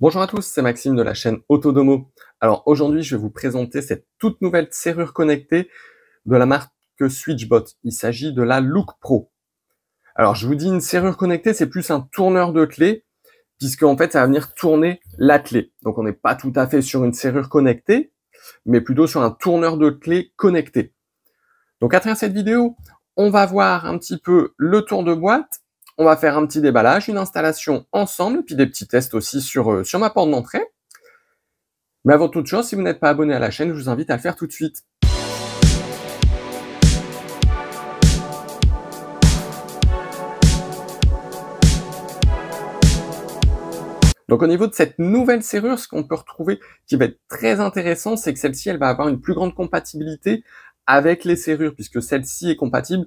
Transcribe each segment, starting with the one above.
Bonjour à tous, c'est Maxime de la chaîne Autodomo. Alors aujourd'hui, je vais vous présenter cette toute nouvelle serrure connectée de la marque Switchbot. Il s'agit de la Look Pro. Alors je vous dis une serrure connectée, c'est plus un tourneur de clé, puisque en fait ça va venir tourner la clé. Donc on n'est pas tout à fait sur une serrure connectée, mais plutôt sur un tourneur de clé connecté. Donc à travers cette vidéo, on va voir un petit peu le tour de boîte on va faire un petit déballage, une installation ensemble, puis des petits tests aussi sur, euh, sur ma porte d'entrée. Mais avant toute chose, si vous n'êtes pas abonné à la chaîne, je vous invite à le faire tout de suite. Donc au niveau de cette nouvelle serrure, ce qu'on peut retrouver qui va être très intéressant, c'est que celle-ci, elle va avoir une plus grande compatibilité avec les serrures, puisque celle-ci est compatible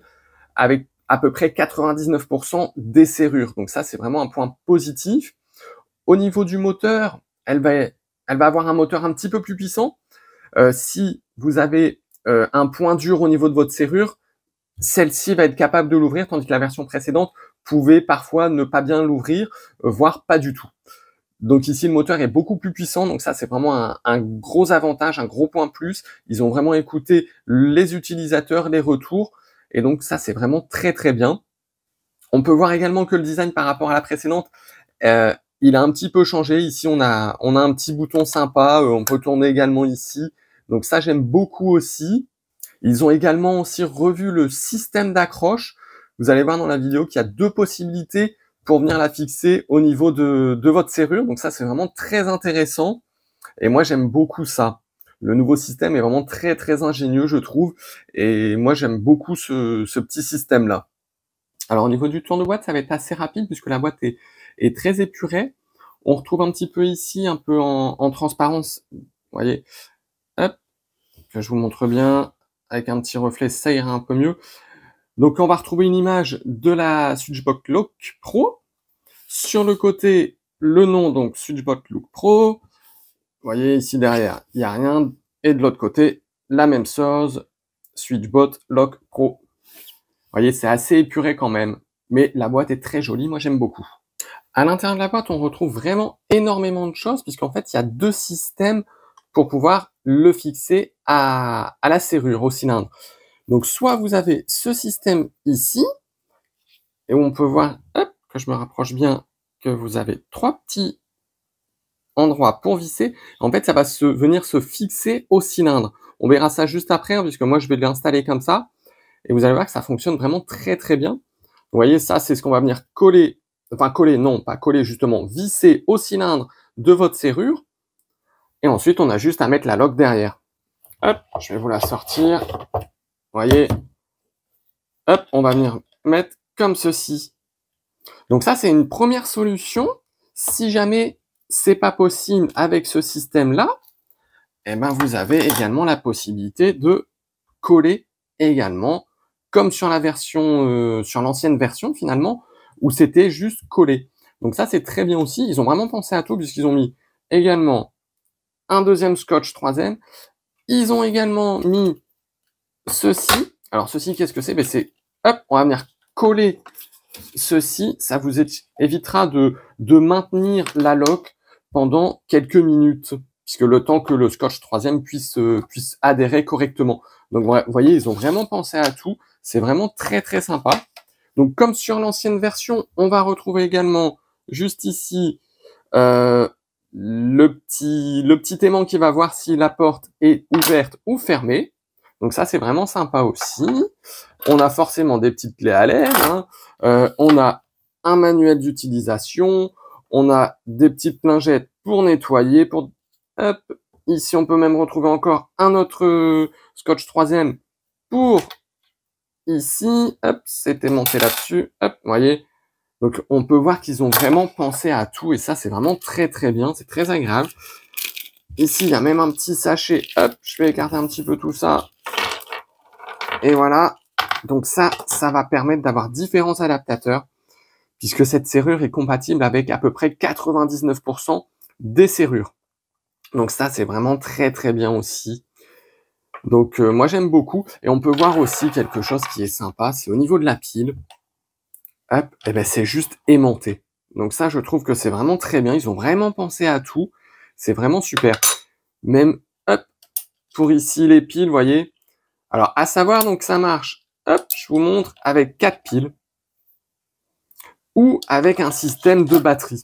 avec à peu près 99% des serrures. Donc ça, c'est vraiment un point positif. Au niveau du moteur, elle va, elle va avoir un moteur un petit peu plus puissant. Euh, si vous avez euh, un point dur au niveau de votre serrure, celle-ci va être capable de l'ouvrir, tandis que la version précédente pouvait parfois ne pas bien l'ouvrir, euh, voire pas du tout. Donc ici, le moteur est beaucoup plus puissant, donc ça c'est vraiment un, un, gros avantage, un gros point plus. Ils ont vraiment écouté les utilisateurs, les retours. Et donc ça, c'est vraiment très très bien. On peut voir également que le design par rapport à la précédente, euh, il a un petit peu changé. Ici, on a, on a un petit bouton sympa. Euh, on peut tourner également ici. Donc ça, j'aime beaucoup aussi. Ils ont également aussi revu le système d'accroche. Vous allez voir dans la vidéo qu'il y a deux possibilités pour venir la fixer au niveau de, de votre serrure. Donc ça, c'est vraiment très intéressant. Et moi, j'aime beaucoup ça le nouveau système est vraiment très très ingénieux, je trouve. Et moi, j'aime beaucoup ce, petit système-là. Alors au niveau du tour de boîte, ça va être assez rapide puisque la boîte est, très épurée. On retrouve un petit peu ici, un peu en, transparence. Vous voyez, hop, je vous montre bien avec un petit reflet, ça ira un peu mieux. Donc on va retrouver une image de la Switchbox Look Pro. Sur le côté, le nom donc Switchbox Look Pro. Vous voyez ici derrière, il n'y a rien. Et de l'autre côté, la même chose, SwitchBot Lock Pro. Vous voyez, c'est assez épuré quand même, mais la boîte est très jolie, moi j'aime beaucoup. À l'intérieur de la boîte, on retrouve vraiment énormément de choses, puisqu'en fait, il y a deux systèmes pour pouvoir le fixer à, la serrure, au cylindre. Donc, soit vous avez ce système ici, et on peut voir, hop, que je me rapproche bien, que vous avez trois petits endroit pour visser, en fait, ça va se, venir se fixer au cylindre. On verra ça juste après, hein, puisque moi, je vais l'installer comme ça. Et vous allez voir que ça fonctionne vraiment très, très bien. Vous voyez, ça, c'est ce qu'on va venir coller, enfin coller, non, pas coller, justement, visser au cylindre de votre serrure. Et ensuite, on a juste à mettre la loque derrière. Hop, je vais vous la sortir. Vous voyez, hop, on va venir mettre comme ceci. Donc ça, c'est une première solution. Si jamais c'est pas possible avec ce système-là, eh ben vous avez également la possibilité de coller également, comme sur la version, euh, sur l'ancienne version finalement, où c'était juste coller. Donc ça c'est très bien aussi. Ils ont vraiment pensé à tout puisqu'ils ont mis également un deuxième scotch troisième. Ils ont également mis ceci. Alors ceci qu'est-ce que c'est ben, c'est hop, on va venir coller ceci. Ça vous évitera de de maintenir la lock pendant quelques minutes, puisque le temps que le scotch troisième puisse, euh, puisse adhérer correctement. Donc vous voyez, ils ont vraiment pensé à tout. C'est vraiment très très sympa. Donc comme sur l'ancienne version, on va retrouver également juste ici euh, le, petit, le petit aimant qui va voir si la porte est ouverte ou fermée. Donc ça, c'est vraiment sympa aussi. On a forcément des petites clés à l'air. Hein. Euh, on a un manuel d'utilisation. On a des petites lingettes pour nettoyer, pour... Ici, on peut même retrouver encore un autre euh, scotch troisième pour ici. Hop, c'était monté là-dessus. Hop, vous voyez. Donc, on peut voir qu'ils ont vraiment pensé à tout. Et ça, c'est vraiment très, très bien. C'est très agréable. Ici, il y a même un petit sachet. Hop, je vais écarter un petit peu tout ça. Et voilà. Donc ça, ça va permettre d'avoir différents adaptateurs puisque cette serrure est compatible avec à peu près 99% des serrures. Donc ça, c'est vraiment très très bien aussi. Donc euh, moi j'aime beaucoup. Et on peut voir aussi quelque chose qui est sympa, c'est au niveau de la pile. Hop, et eh ben c'est juste aimanté. Donc ça, je trouve que c'est vraiment très bien. Ils ont vraiment pensé à tout. C'est vraiment super. Même, hop, pour ici les piles, voyez. Alors, à savoir, donc ça marche. Hop, je vous montre avec quatre piles ou avec un système de batterie.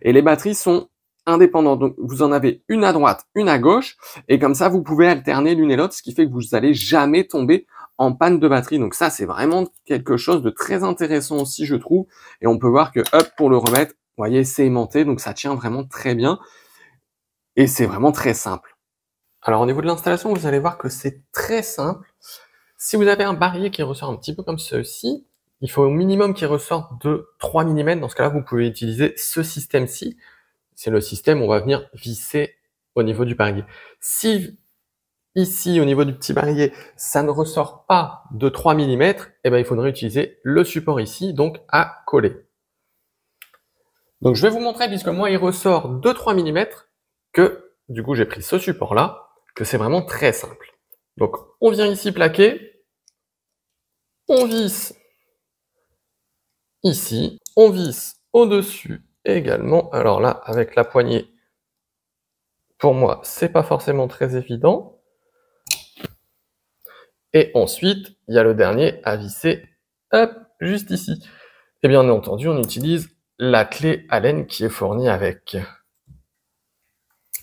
Et les batteries sont indépendantes. Donc vous en avez une à droite, une à gauche, et comme ça vous pouvez alterner l'une et l'autre, ce qui fait que vous n'allez jamais tomber en panne de batterie. Donc ça c'est vraiment quelque chose de très intéressant aussi je trouve. Et on peut voir que hop pour le remettre, vous voyez c'est aimanté, donc ça tient vraiment très bien. Et c'est vraiment très simple. Alors au niveau de l'installation, vous allez voir que c'est très simple. Si vous avez un barillet qui ressort un petit peu comme ceci, il faut au minimum qu'il ressorte de 3 mm. Dans ce cas-là, vous pouvez utiliser ce système-ci. C'est le système où on va venir visser au niveau du barillet. Si ici, au niveau du petit barillet, ça ne ressort pas de 3 mm, eh bien, il faudrait utiliser le support ici, donc à coller. Donc je vais vous montrer, puisque moi il ressort de 3 mm, que du coup j'ai pris ce support-là, que c'est vraiment très simple. Donc on vient ici plaquer, on visse ici. On visse au-dessus également. Alors là, avec la poignée, pour moi, c'est pas forcément très évident. Et ensuite, il y a le dernier à visser, juste ici. Et bien entendu, on utilise la clé Allen qui est fournie avec.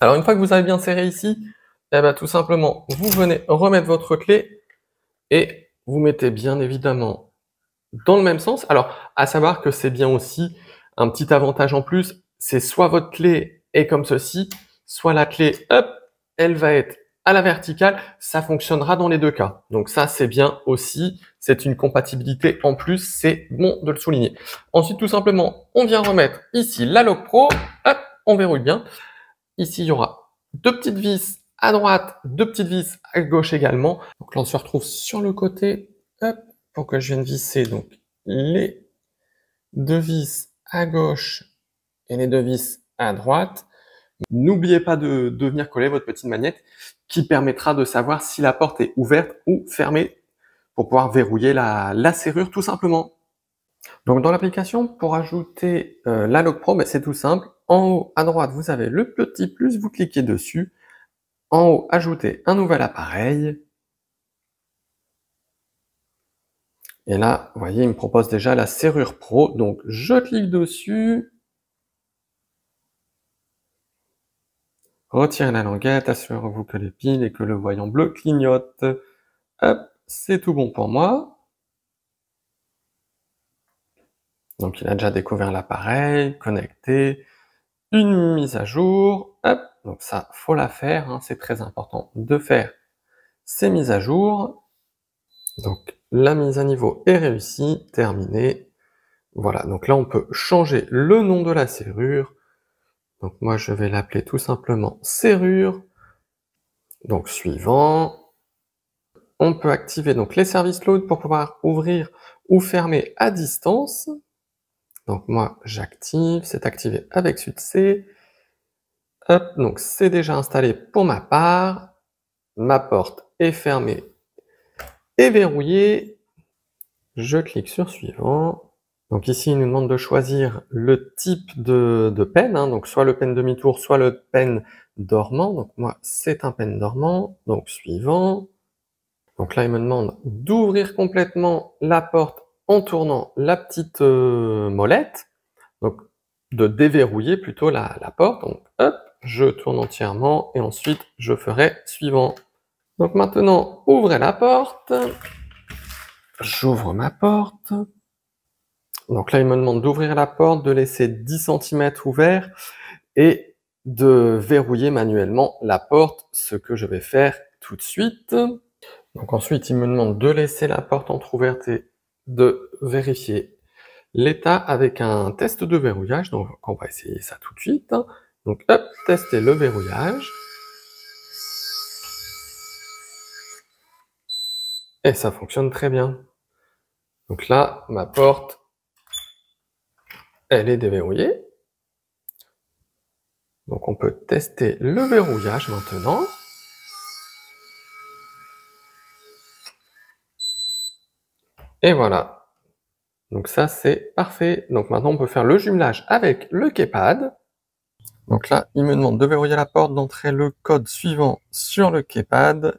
Alors une fois que vous avez bien serré ici, eh ben, tout simplement, vous venez remettre votre clé et vous mettez bien évidemment dans le même sens. Alors, à savoir que c'est bien aussi un petit avantage en plus, c'est soit votre clé est comme ceci, soit la clé, hop, elle va être à la verticale, ça fonctionnera dans les deux cas. Donc ça, c'est bien aussi, c'est une compatibilité en plus, c'est bon de le souligner. Ensuite, tout simplement, on vient remettre ici la Log Pro, hop, on verrouille bien. Ici, il y aura deux petites vis à droite, deux petites vis à gauche également. Donc là, on se retrouve sur le côté, hop, pour que je vienne visser donc les deux vis à gauche et les deux vis à droite. N'oubliez pas de, venir coller votre petite manette qui permettra de savoir si la porte est ouverte ou fermée pour pouvoir verrouiller la, serrure tout simplement. Donc dans l'application, pour ajouter la euh, Log Pro, ben, c'est tout simple. En haut à droite, vous avez le petit plus, vous cliquez dessus. En haut, ajoutez un nouvel appareil. Et là, vous voyez, il me propose déjà la serrure pro. Donc, je clique dessus. Retirez la languette, assurez-vous que les piles et que le voyant bleu clignote. Hop, c'est tout bon pour moi. Donc il a déjà découvert l'appareil, connecté, une mise à jour. Hop, donc ça, faut la faire, hein. c'est très important de faire ces mises à jour. Donc la mise à niveau est réussie, terminée. Voilà, donc là on peut changer le nom de la serrure. Donc moi je vais l'appeler tout simplement serrure. Donc suivant. On peut activer donc les services load pour pouvoir ouvrir ou fermer à distance. Donc moi j'active, c'est activé avec succès. Hop, donc c'est déjà installé pour ma part. Ma porte est fermée et Je clique sur suivant. Donc ici, il nous demande de choisir le type de, peine, hein. donc soit le peine demi-tour, soit le peine dormant. Donc moi, c'est un peine dormant, donc suivant. Donc là, il me demande d'ouvrir complètement la porte en tournant la petite euh, molette, donc de déverrouiller plutôt la, la porte. Donc hop, je tourne entièrement et ensuite je ferai suivant. Donc maintenant, ouvrez la porte. J'ouvre ma porte. Donc là, il me demande d'ouvrir la porte, de laisser 10 cm ouvert et de verrouiller manuellement la porte, ce que je vais faire tout de suite. Donc ensuite, il me demande de laisser la porte entre entrouverte et de vérifier l'état avec un test de verrouillage. Donc on va essayer ça tout de suite. Donc hop, tester le verrouillage. ça fonctionne très bien. Donc là, ma porte, elle est déverrouillée. Donc on peut tester le verrouillage maintenant. Et voilà. Donc ça, c'est parfait. Donc maintenant, on peut faire le jumelage avec le keypad. Donc là, il me demande de verrouiller la porte, d'entrer le code suivant sur le keypad.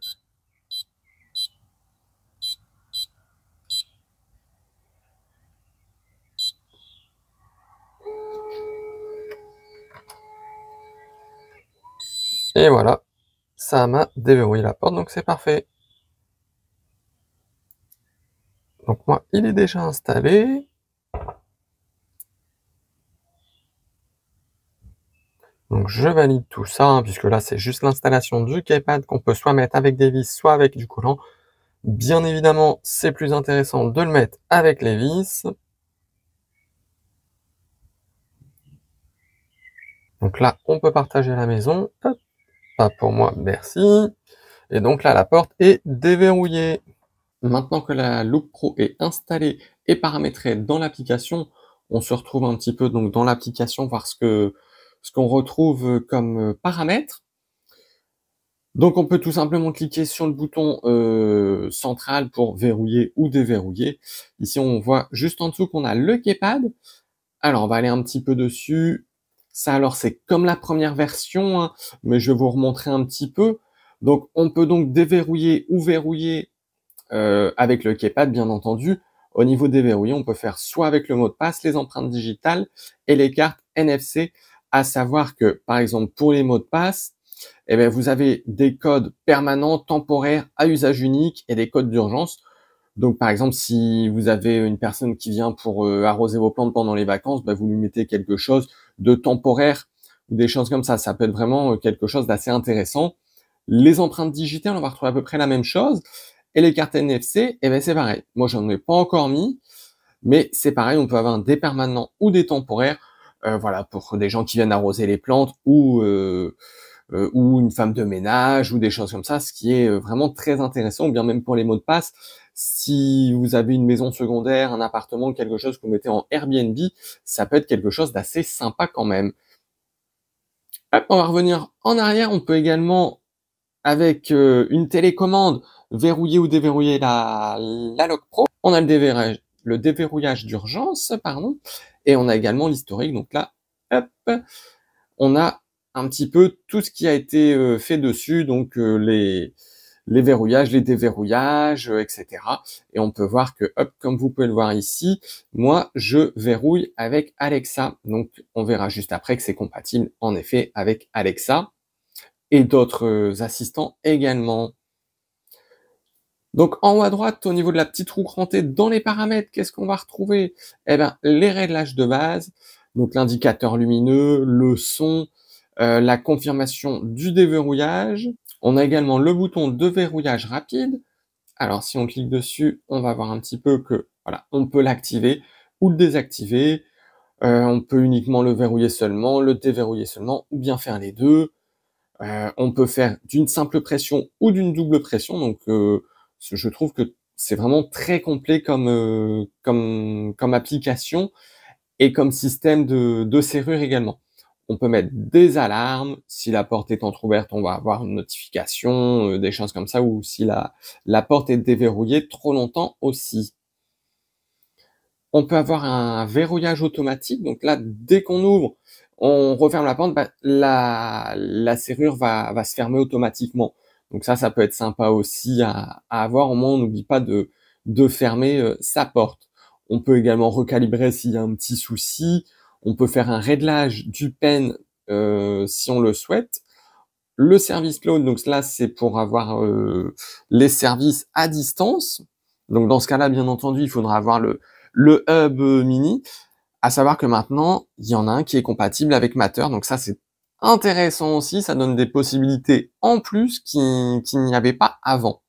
Et voilà, ça m'a déverrouillé la porte, donc c'est parfait. Donc moi, il est déjà installé. Donc je valide tout ça, hein, puisque là c'est juste l'installation du keypad qu'on peut soit mettre avec des vis, soit avec du coulant. Bien évidemment, c'est plus intéressant de le mettre avec les vis. Donc là, on peut partager la maison pour moi, merci. Et donc là, la porte est déverrouillée. Maintenant que la Loop pro est installée et paramétrée dans l'application, on se retrouve un petit peu donc dans l'application voir ce que ce qu'on retrouve comme euh, paramètres. Donc on peut tout simplement cliquer sur le bouton euh, central pour verrouiller ou déverrouiller. Ici on voit juste en dessous qu'on a le keypad. Alors on va aller un petit peu dessus. Ça, alors, c'est comme la première version, hein, mais je vais vous remontrer un petit peu. Donc, on peut donc déverrouiller ou verrouiller euh, avec le keypad, bien entendu. Au niveau déverrouillé, on peut faire soit avec le mot de passe, les empreintes digitales et les cartes NFC, à savoir que, par exemple, pour les mots de passe, eh bien, vous avez des codes permanents, temporaires, à usage unique et des codes d'urgence. Donc, par exemple, si vous avez une personne qui vient pour euh, arroser vos plantes pendant les vacances, bah, vous lui mettez quelque chose de temporaire ou des choses comme ça. Ça peut être vraiment euh, quelque chose d'assez intéressant. Les empreintes digitales, on va retrouver à peu près la même chose. Et les cartes NFC, eh ben, c'est pareil. Moi, j'en ai pas encore mis, mais c'est pareil. On peut avoir des permanents ou des temporaires. Euh, voilà, pour des gens qui viennent arroser les plantes ou ou une femme de ménage ou des choses comme ça, ce qui est vraiment très intéressant, ou bien même pour les mots de passe, si vous avez une maison secondaire, un appartement, quelque chose que vous mettez en Airbnb, ça peut être quelque chose d'assez sympa quand même. on va revenir en arrière. On peut également, avec euh, une télécommande, verrouiller ou déverrouiller la, la Lock Pro. On a le déverrouillage, le déverrouillage d'urgence, pardon, et on a également l'historique. Donc là, on a un petit peu tout ce qui a été euh, fait dessus, donc euh, les les verrouillages, les déverrouillages, euh, etc. Et on peut voir que, hop, comme vous pouvez le voir ici, moi, je verrouille avec Alexa. Donc, on verra juste après que c'est compatible, en effet, avec Alexa et d'autres euh, assistants également. Donc en haut à droite, au niveau de la petite roue crantée, dans les paramètres, qu'est-ce qu'on va retrouver Eh bien, les réglages de base, donc l'indicateur lumineux, le son, euh, la confirmation du déverrouillage, on a également le bouton de verrouillage rapide. Alors si on clique dessus, on va voir un petit peu que voilà, on peut l'activer ou le désactiver. Euh, on peut uniquement le verrouiller seulement, le déverrouiller seulement, ou bien faire les deux. Euh, on peut faire d'une simple pression ou d'une double pression. Donc euh, je trouve que c'est vraiment très complet comme, comme, comme application et comme système de serrure également on peut mettre des alarmes. Si la porte est entrouverte, on va avoir une notification, euh, des choses comme ça, ou si la, porte est déverrouillée trop longtemps aussi. On peut avoir un verrouillage automatique. Donc là, dès qu'on ouvre, on referme la porte, bah, la, la, serrure va, se fermer automatiquement. Donc ça, ça peut être sympa aussi à, avoir. Au moins, on n'oublie pas de, fermer euh, sa porte. On peut également recalibrer s'il y a un petit souci. On peut faire un réglage du pen euh, si on le souhaite. Le service cloud, donc là, c'est pour avoir euh, les services à distance. Donc dans ce cas-là, bien entendu, il faudra avoir le, le hub euh, mini. À savoir que maintenant, il y en a un qui est compatible avec Matter. Donc ça, c'est intéressant aussi. Ça donne des possibilités en plus qu'il qui n'y avait pas avant.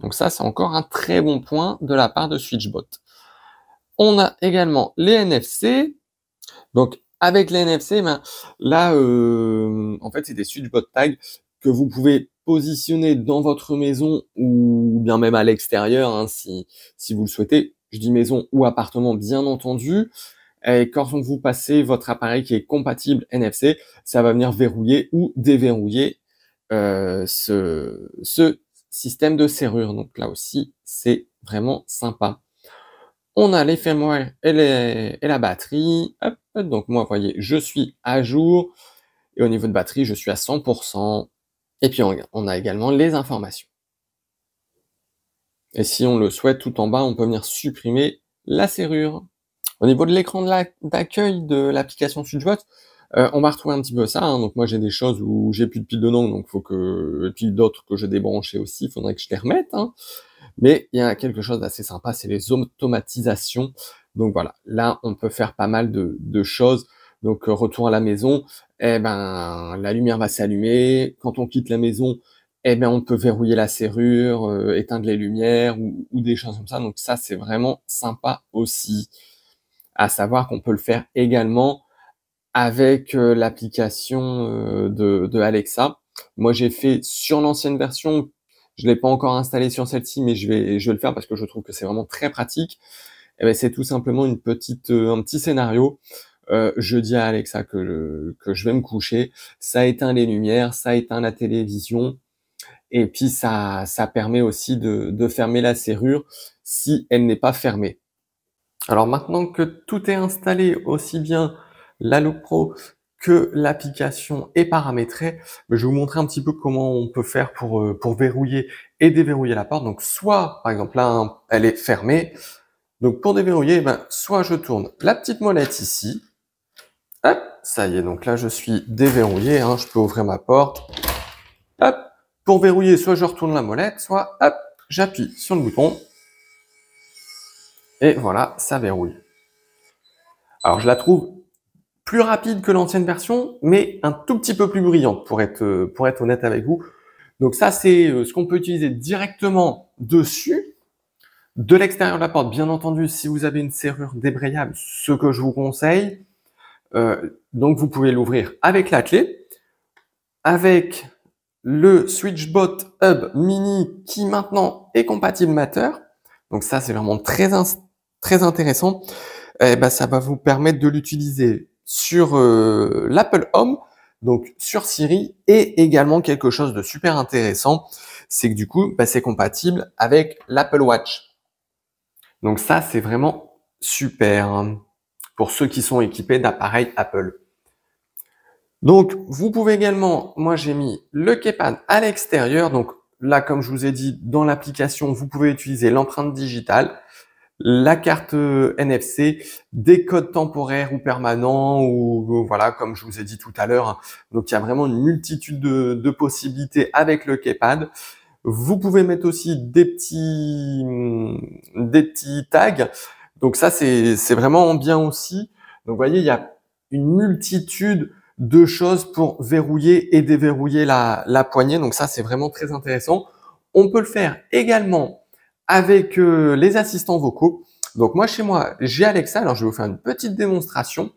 Donc ça, c'est encore un très bon point de la part de Switchbot. On a également les NFC. Donc, avec les NFC, ben, là, euh, en fait, c'est des bot tag que vous pouvez positionner dans votre maison ou bien même à l'extérieur, hein, si, vous le souhaitez. Je dis maison ou appartement, bien entendu. Et quand vous passez votre appareil qui est compatible NFC, ça va venir verrouiller ou déverrouiller euh, ce, ce système de serrure. Donc là aussi, c'est vraiment sympa on a l'éphémère et, et la batterie. donc moi, vous voyez, je suis à jour. Et au niveau de batterie, je suis à 100%. Et puis, on, a également les informations. Et si on le souhaite, tout en bas, on peut venir supprimer la serrure. Au niveau de l'écran d'accueil de l'application Switchbot, euh, on va retrouver un petit peu ça. Hein. Donc moi j'ai des choses où j'ai plus de piles noms, donc faut que et d'autres que j'ai débranchées aussi, il faudrait que je les remette. Hein. Mais il y a quelque chose d'assez sympa, c'est les automatisations. Donc voilà, là on peut faire pas mal de, choses. Donc euh, retour à la maison, eh ben la lumière va s'allumer. Quand on quitte la maison, eh ben on peut verrouiller la serrure, euh, éteindre les lumières ou, des choses comme ça. Donc ça c'est vraiment sympa aussi. À savoir qu'on peut le faire également avec euh, l'application de, de Alexa. Moi j'ai fait sur l'ancienne version je l'ai pas encore installé sur celle-ci, mais je vais, je vais le faire parce que je trouve que c'est vraiment très pratique. Et eh ben, c'est tout simplement une petite, euh, un petit scénario. Euh, je dis à Alexa que, que je vais me coucher. Ça éteint les lumières, ça éteint la télévision. Et puis ça, ça permet aussi de, de fermer la serrure si elle n'est pas fermée. Alors maintenant que tout est installé, aussi bien la Look Pro que l'application est paramétrée. Mais je vais vous montrer un petit peu comment on peut faire pour, euh, pour verrouiller et déverrouiller la porte. Donc soit, par exemple, là, elle est fermée. Donc pour déverrouiller, eh ben, soit je tourne la petite molette ici. Hop, ça y est, donc là je suis déverrouillé, hein. je peux ouvrir ma porte. Hop, pour verrouiller, soit je retourne la molette, soit hop, j'appuie sur le bouton. Et voilà, ça verrouille. Alors je la trouve plus rapide que l'ancienne version, mais un tout petit peu plus brillante, pour être, pour être honnête avec vous. Donc ça, c'est euh, ce qu'on peut utiliser directement dessus, de l'extérieur de la porte. Bien entendu, si vous avez une serrure débrayable, ce que je vous conseille, euh, donc vous pouvez l'ouvrir avec la clé, avec le SwitchBot Hub Mini qui maintenant est compatible Matter. Donc ça, c'est vraiment très, très intéressant. Eh ben, ça va vous permettre de l'utiliser sur euh, l'Apple Home, donc sur Siri, et également quelque chose de super intéressant, c'est que du coup, bah, c'est compatible avec l'Apple Watch. Donc ça, c'est vraiment super hein, pour ceux qui sont équipés d'appareils Apple. Donc, vous pouvez également, moi j'ai mis le keypad à l'extérieur. Donc là, comme je vous ai dit, dans l'application, vous pouvez utiliser l'empreinte digitale la carte euh, NFC, des codes temporaires ou permanents, ou voilà, comme je vous ai dit tout à l'heure. Hein. Donc il y a vraiment une multitude de, possibilités avec le keypad. Vous pouvez mettre aussi des petits, hum, des petits tags. Donc ça, c'est vraiment bien aussi. Donc vous voyez, il y a une multitude de choses pour verrouiller et déverrouiller la poignée. Donc ça, c'est vraiment très intéressant. On peut le faire également avec euh, les assistants vocaux. Donc moi, chez moi, j'ai Alexa. Alors, je vais vous faire une petite démonstration.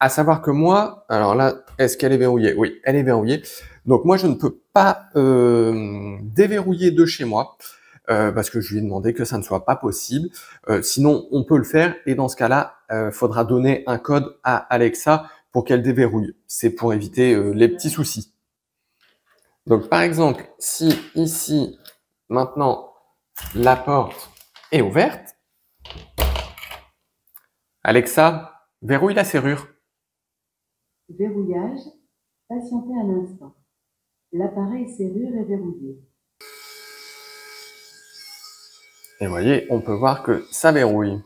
À savoir que moi, alors là, est-ce qu'elle est verrouillée Oui, elle est verrouillée. Donc moi, je ne peux pas euh, déverrouiller de chez moi euh, parce que je lui ai demandé que ça ne soit pas possible. sinon, on peut le faire et dans ce cas-là, faudra donner un code à Alexa pour qu'elle déverrouille. C'est pour éviter les petits soucis. Donc par exemple, si ici, maintenant, la porte est ouverte. Alexa, verrouille la serrure. Verrouillage. Patientez un instant. L'appareil serrure est verrouillé. Et voyez, on peut voir que ça verrouille.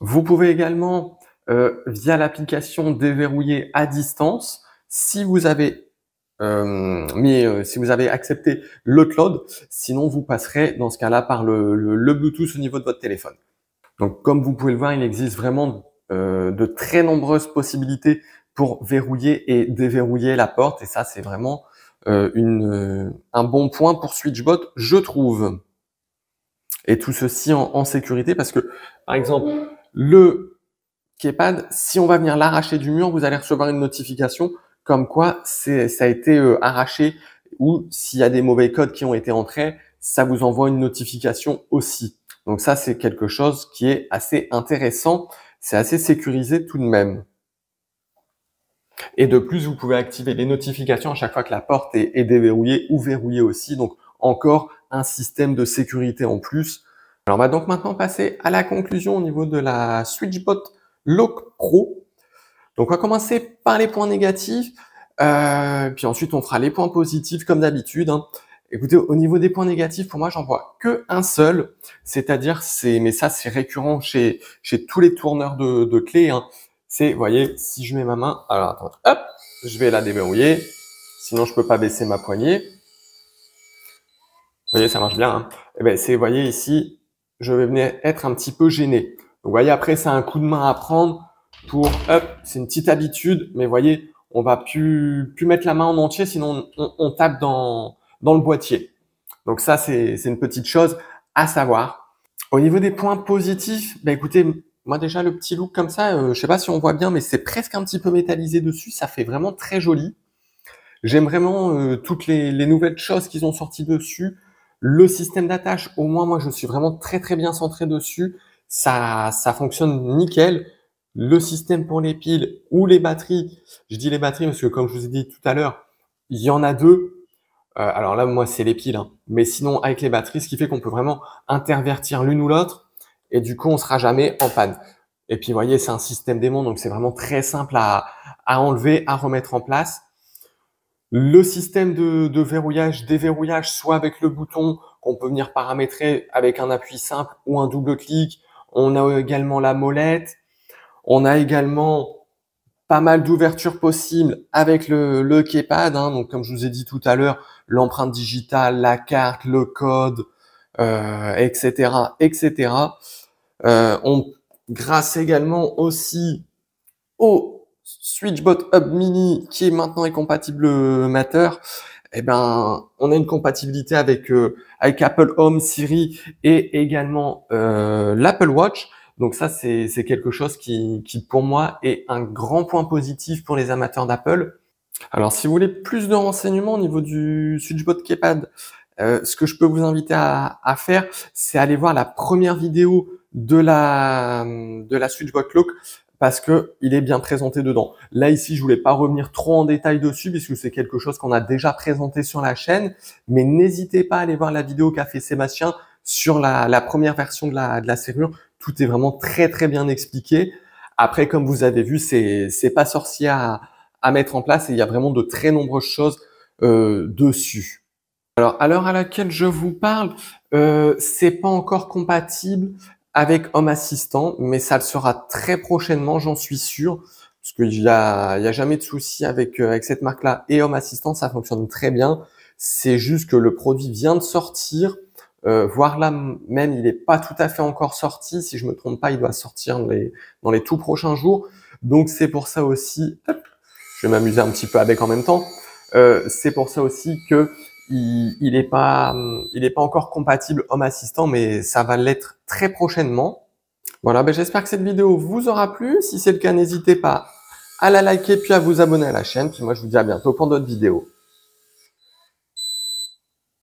Vous pouvez également, euh, via l'application déverrouiller à distance, si vous avez euh, mais euh, si vous avez accepté l'outload, sinon vous passerez dans ce cas-là par le, Bluetooth au niveau de votre téléphone. Donc comme vous pouvez le voir, il existe vraiment euh, de très nombreuses possibilités pour verrouiller et déverrouiller la porte. Et ça, c'est vraiment un bon point pour SwitchBot, je trouve. Et tout ceci en, en sécurité parce que, par exemple, le keypad, si on va venir l'arracher du mur, vous allez recevoir une notification comme quoi ça a été euh, arraché ou s'il y a des mauvais codes qui ont été entrés, ça vous envoie une notification aussi. Donc ça, c'est quelque chose qui est assez intéressant. C'est assez sécurisé tout de même. Et de plus, vous pouvez activer les notifications à chaque fois que la porte est, est déverrouillée ou verrouillée aussi. Donc encore un système de sécurité en plus. Alors on va donc maintenant passer à la conclusion au niveau de la SwitchBot Lock Pro. Donc on va commencer par les points négatifs, euh, puis ensuite on fera les points positifs comme d'habitude. Hein. Écoutez, au niveau des points négatifs, pour moi, j'en vois que un seul, c'est-à-dire c'est, mais ça c'est récurrent chez chez tous les tourneurs de, de clés. Hein. C'est, vous voyez, si je mets ma main, alors attends, hop, je vais la déverrouiller, sinon je peux pas baisser ma poignée. Vous voyez, ça marche bien. Hein. Eh ben c'est, vous voyez ici, je vais venir être un petit peu gêné. Donc, vous voyez, après, c'est un coup de main à prendre pour c'est une petite habitude, mais voyez, on va plus, plus mettre la main en entier, sinon on, tape dans, dans le boîtier. Donc ça, c'est une petite chose à savoir. Au niveau des points positifs, bah écoutez, moi déjà le petit look comme ça, euh, je sais pas si on voit bien, mais c'est presque un petit peu métallisé dessus, ça fait vraiment très joli. J'aime vraiment euh, toutes les, les, nouvelles choses qu'ils ont sorties dessus. Le système d'attache, au moins moi je suis vraiment très très bien centré dessus. Ça, ça fonctionne nickel le système pour les piles ou les batteries. Je dis les batteries parce que comme je vous ai dit tout à l'heure, il y en a deux. Euh, alors là, moi, c'est les piles. Hein. Mais sinon, avec les batteries, ce qui fait qu'on peut vraiment intervertir l'une ou l'autre. Et du coup, on sera jamais en panne. Et puis, vous voyez, c'est un système démon, donc c'est vraiment très simple à, enlever, à remettre en place. Le système de verrouillage, déverrouillage, soit avec le bouton qu'on peut venir paramétrer avec un appui simple ou un double clic. On a également la molette. On a également pas mal d'ouvertures possibles avec le, le keypad. Hein. donc, comme je vous ai dit tout à l'heure, l'empreinte digitale, la carte, le code, etc., euh, etc. Euh, on grâce également aussi au SwitchBot Hub Mini qui est maintenant est compatible euh, Matter. Eh ben, on a une compatibilité avec avec Apple Home, Siri et également l'Apple Watch. Donc ça, c'est quelque chose qui, pour moi, est un grand point positif pour les amateurs d'Apple. Alors, si vous voulez plus de renseignements au niveau du Switchbot Keypad, euh, ce que je peux vous inviter à, faire, c'est aller voir la première vidéo de la, de la Switchbot Look parce que il est bien présenté dedans. Là ici, je voulais pas revenir trop en détail dessus puisque c'est quelque chose qu'on a déjà présenté sur la chaîne, mais n'hésitez pas à aller voir la vidéo qu'a fait Sébastien sur la, la première version de la, de la serrure tout est vraiment très très bien expliqué. Après, comme vous avez vu, c'est c'est pas sorcier à, à, mettre en place et il y a vraiment de très nombreuses choses euh, dessus. Alors, à l'heure à laquelle je vous parle, euh, c'est pas encore compatible avec Home Assistant, mais ça le sera très prochainement, j'en suis sûr, parce qu'il y a, il y a jamais de souci avec euh, avec cette marque-là et Home Assistant, ça fonctionne très bien. C'est juste que le produit vient de sortir euh, voire là même, il n'est pas tout à fait encore sorti. Si je me trompe pas, il doit sortir dans les, dans les tout prochains jours. Donc c'est pour ça aussi, je vais m'amuser un petit peu avec en même temps. Euh, c'est pour ça aussi que il n'est il pas, hum, il pas encore compatible homme Assistant, mais ça va l'être très prochainement. Voilà, ben j'espère que cette vidéo vous aura plu. Si c'est le cas, n'hésitez pas à la liker puis à vous abonner à la chaîne. Puis moi, je vous dis à bientôt pour d'autres vidéos.